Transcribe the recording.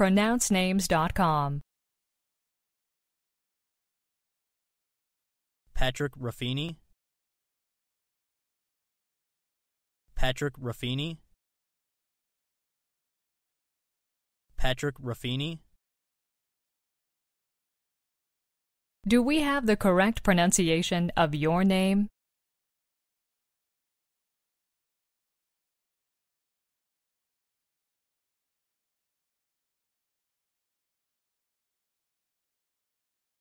pronouncenames.com. Patrick Ruffini Patrick Ruffini Patrick Ruffini Do we have the correct pronunciation of your name?